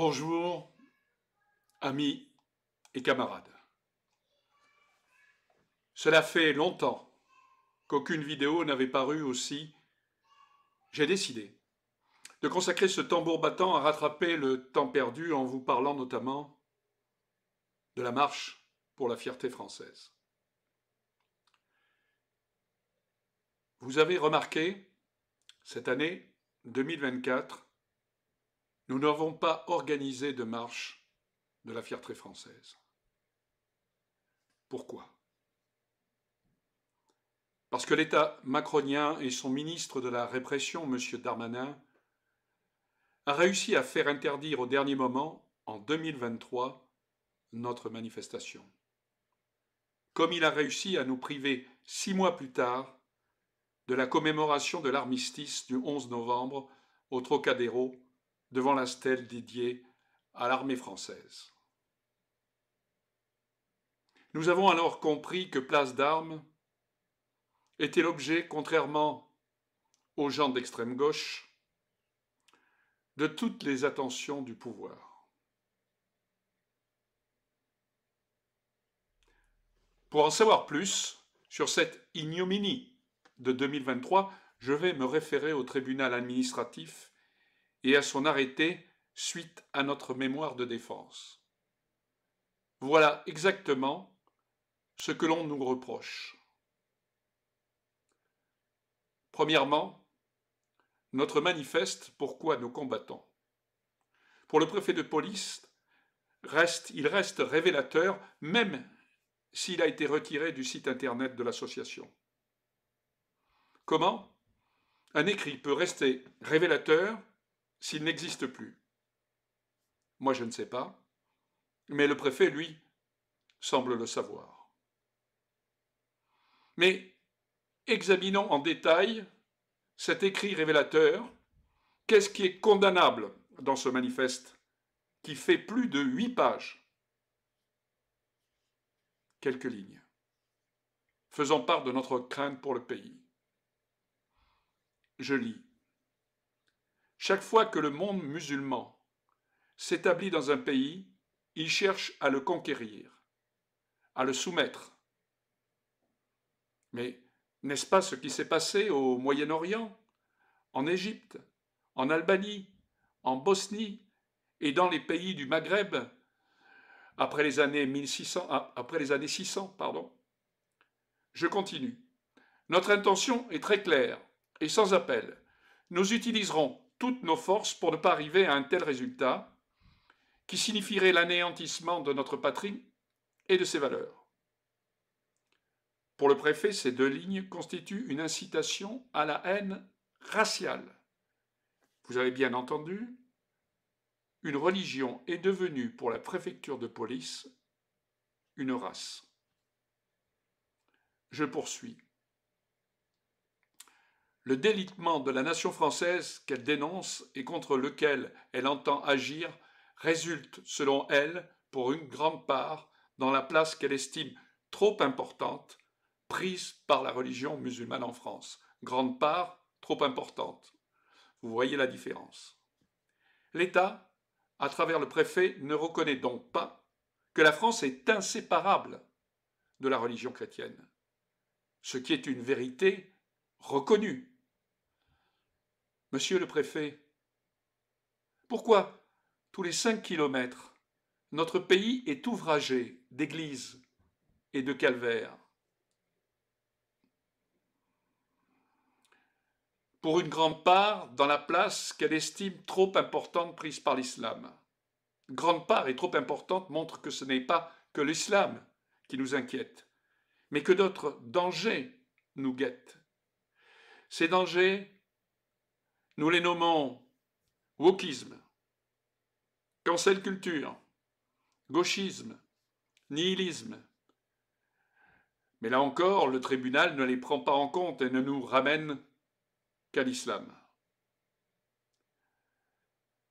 Bonjour, amis et camarades. Cela fait longtemps qu'aucune vidéo n'avait paru aussi. J'ai décidé de consacrer ce tambour battant à rattraper le temps perdu en vous parlant notamment de la marche pour la fierté française. Vous avez remarqué, cette année 2024, nous n'avons pas organisé de marche de la fierté française. Pourquoi Parce que l'État macronien et son ministre de la Répression, M. Darmanin, a réussi à faire interdire au dernier moment, en 2023, notre manifestation. Comme il a réussi à nous priver six mois plus tard de la commémoration de l'armistice du 11 novembre au Trocadéro devant la stèle dédiée à l'armée française. Nous avons alors compris que place d'armes était l'objet, contrairement aux gens d'extrême gauche, de toutes les attentions du pouvoir. Pour en savoir plus sur cette ignominie de 2023, je vais me référer au tribunal administratif et à son arrêté suite à notre mémoire de défense. Voilà exactement ce que l'on nous reproche. Premièrement, notre manifeste pourquoi nous combattons. Pour le préfet de police, reste, il reste révélateur même s'il a été retiré du site internet de l'association. Comment Un écrit peut rester révélateur s'il n'existe plus Moi, je ne sais pas, mais le préfet, lui, semble le savoir. Mais examinons en détail cet écrit révélateur. Qu'est-ce qui est condamnable dans ce manifeste qui fait plus de huit pages Quelques lignes. Faisant part de notre crainte pour le pays. Je lis chaque fois que le monde musulman s'établit dans un pays, il cherche à le conquérir, à le soumettre. Mais n'est-ce pas ce qui s'est passé au Moyen-Orient, en Égypte, en Albanie, en Bosnie et dans les pays du Maghreb après les années 1600, 600, ah, pardon. Je continue. Notre intention est très claire et sans appel. Nous utiliserons toutes nos forces pour ne pas arriver à un tel résultat, qui signifierait l'anéantissement de notre patrie et de ses valeurs. Pour le préfet, ces deux lignes constituent une incitation à la haine raciale. Vous avez bien entendu, une religion est devenue pour la préfecture de police une race. Je poursuis le délitement de la nation française qu'elle dénonce et contre lequel elle entend agir résulte, selon elle, pour une grande part, dans la place qu'elle estime trop importante prise par la religion musulmane en France. Grande part, trop importante. Vous voyez la différence. L'État, à travers le préfet, ne reconnaît donc pas que la France est inséparable de la religion chrétienne, ce qui est une vérité reconnue Monsieur le préfet, pourquoi tous les cinq kilomètres, notre pays est ouvragé d'églises et de calvaires pour une grande part dans la place qu'elle estime trop importante prise par l'islam. Grande part et trop importante montre que ce n'est pas que l'islam qui nous inquiète, mais que d'autres dangers nous guettent. Ces dangers nous les nommons wokisme, cancel culture, gauchisme, nihilisme. Mais là encore, le tribunal ne les prend pas en compte et ne nous ramène qu'à l'islam.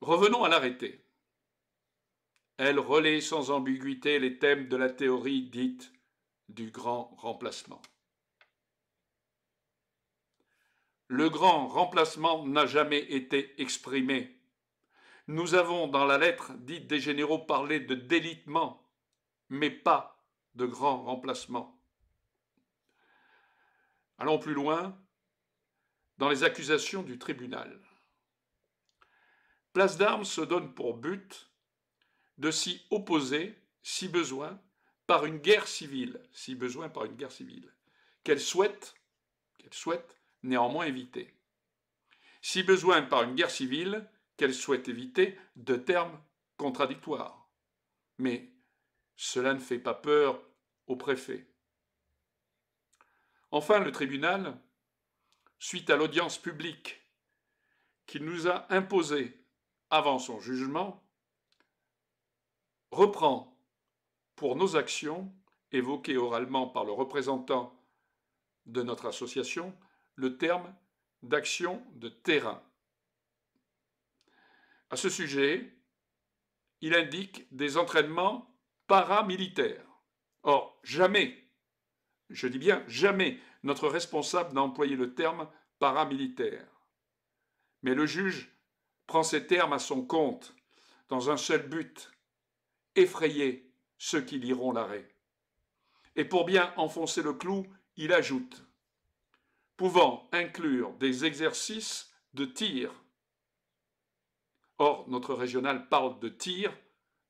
Revenons à l'arrêté. Elle relaie sans ambiguïté les thèmes de la théorie dite du grand remplacement. le grand remplacement n'a jamais été exprimé. Nous avons dans la lettre dite des généraux parlé de délitement, mais pas de grand remplacement. Allons plus loin dans les accusations du tribunal. Place d'armes se donne pour but de s'y opposer, si besoin, par une guerre civile, si besoin par une guerre civile, qu'elle souhaite, qu'elle souhaite néanmoins évité, Si besoin par une guerre civile, qu'elle souhaite éviter, de termes contradictoires. Mais cela ne fait pas peur au préfet. Enfin, le tribunal, suite à l'audience publique qu'il nous a imposée avant son jugement, reprend pour nos actions évoquées oralement par le représentant de notre association le terme d'action de terrain. À ce sujet, il indique des entraînements paramilitaires. Or, jamais, je dis bien jamais, notre responsable n'a employé le terme paramilitaire. Mais le juge prend ces termes à son compte, dans un seul but, effrayer ceux qui liront l'arrêt. Et pour bien enfoncer le clou, il ajoute pouvant inclure des exercices de tir. Or, notre régional parle de tir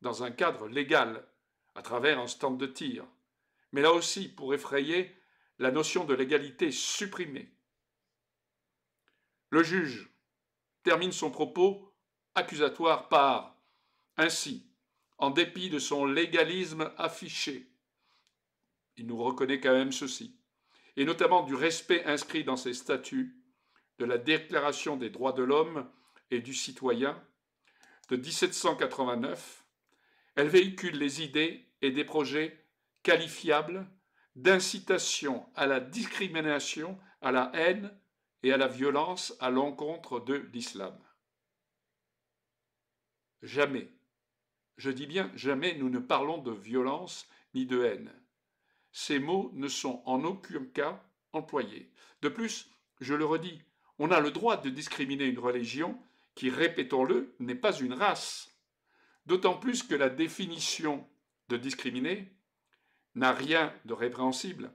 dans un cadre légal, à travers un stand de tir, mais là aussi pour effrayer la notion de légalité supprimée. Le juge termine son propos accusatoire par Ainsi, en dépit de son légalisme affiché, il nous reconnaît quand même ceci, et notamment du respect inscrit dans ses statuts de la Déclaration des droits de l'homme et du citoyen de 1789, elle véhicule les idées et des projets qualifiables d'incitation à la discrimination, à la haine et à la violence à l'encontre de l'islam. Jamais, je dis bien jamais, nous ne parlons de violence ni de haine ces mots ne sont en aucun cas employés. De plus, je le redis, on a le droit de discriminer une religion qui, répétons-le, n'est pas une race. D'autant plus que la définition de discriminer n'a rien de répréhensible.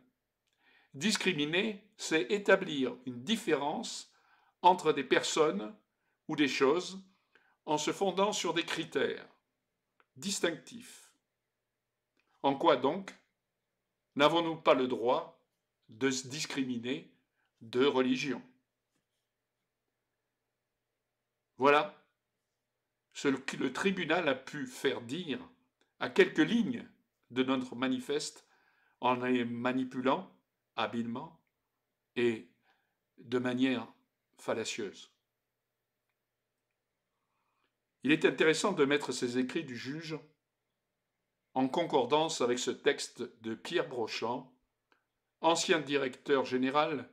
Discriminer, c'est établir une différence entre des personnes ou des choses en se fondant sur des critères distinctifs. En quoi donc n'avons-nous pas le droit de se discriminer de religion Voilà ce que le tribunal a pu faire dire à quelques lignes de notre manifeste en les manipulant habilement et de manière fallacieuse. Il est intéressant de mettre ces écrits du juge en concordance avec ce texte de Pierre Brochamp, ancien directeur général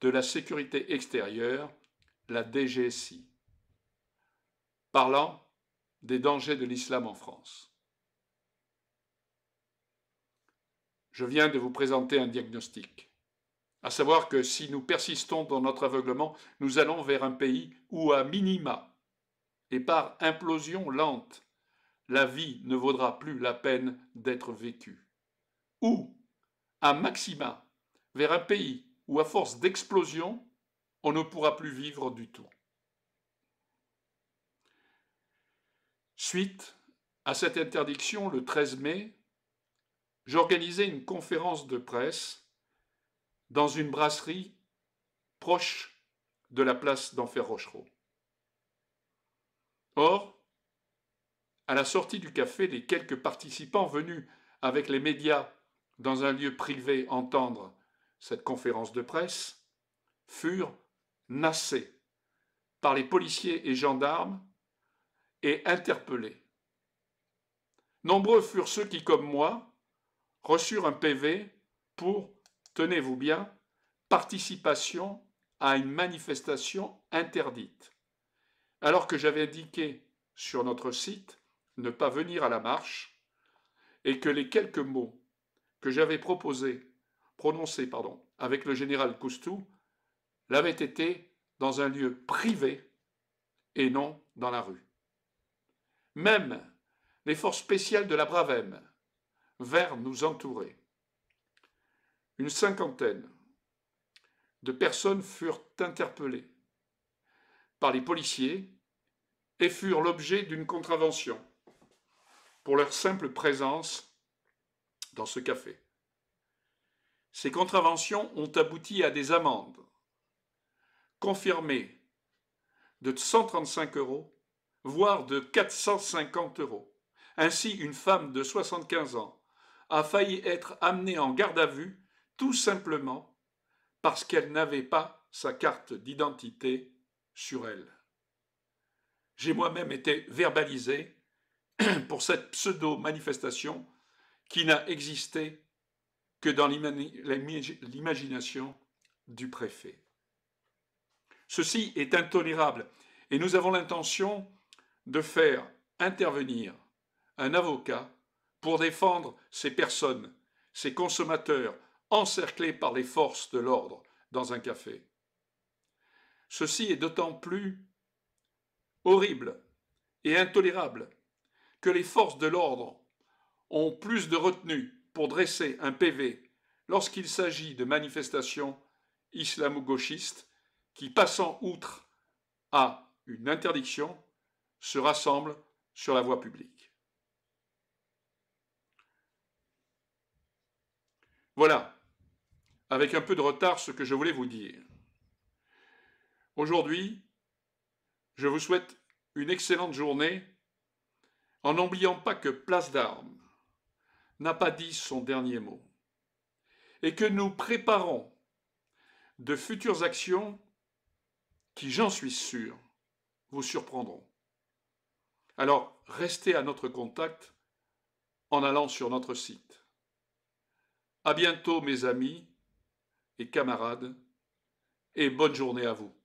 de la sécurité extérieure, la DGSI, parlant des dangers de l'islam en France. Je viens de vous présenter un diagnostic, à savoir que si nous persistons dans notre aveuglement, nous allons vers un pays où, à minima, et par implosion lente, la vie ne vaudra plus la peine d'être vécue. Ou, à maxima, vers un pays où, à force d'explosion, on ne pourra plus vivre du tout. Suite à cette interdiction, le 13 mai, j'organisais une conférence de presse dans une brasserie proche de la place d'Enfer Rochereau. Or, à la sortie du café, les quelques participants venus avec les médias dans un lieu privé entendre cette conférence de presse furent nassés par les policiers et gendarmes et interpellés. Nombreux furent ceux qui, comme moi, reçurent un PV pour, tenez-vous bien, participation à une manifestation interdite. Alors que j'avais indiqué sur notre site ne pas venir à la marche et que les quelques mots que j'avais proposés, prononcés pardon, avec le général Coustou l'avaient été dans un lieu privé et non dans la rue. Même les forces spéciales de la Bravem vers nous entourer. Une cinquantaine de personnes furent interpellées par les policiers et furent l'objet d'une contravention pour leur simple présence dans ce café. Ces contraventions ont abouti à des amendes confirmées de 135 euros, voire de 450 euros. Ainsi, une femme de 75 ans a failli être amenée en garde à vue tout simplement parce qu'elle n'avait pas sa carte d'identité sur elle. J'ai moi-même été verbalisé pour cette pseudo-manifestation qui n'a existé que dans l'imagination du préfet. Ceci est intolérable et nous avons l'intention de faire intervenir un avocat pour défendre ces personnes, ces consommateurs encerclés par les forces de l'ordre dans un café. Ceci est d'autant plus horrible et intolérable que les forces de l'ordre ont plus de retenue pour dresser un PV lorsqu'il s'agit de manifestations islamo-gauchistes qui, passant outre à une interdiction, se rassemblent sur la voie publique. Voilà, avec un peu de retard, ce que je voulais vous dire. Aujourd'hui, je vous souhaite une excellente journée en n'oubliant pas que Place d'Armes n'a pas dit son dernier mot et que nous préparons de futures actions qui, j'en suis sûr, vous surprendront. Alors, restez à notre contact en allant sur notre site. À bientôt, mes amis et camarades, et bonne journée à vous.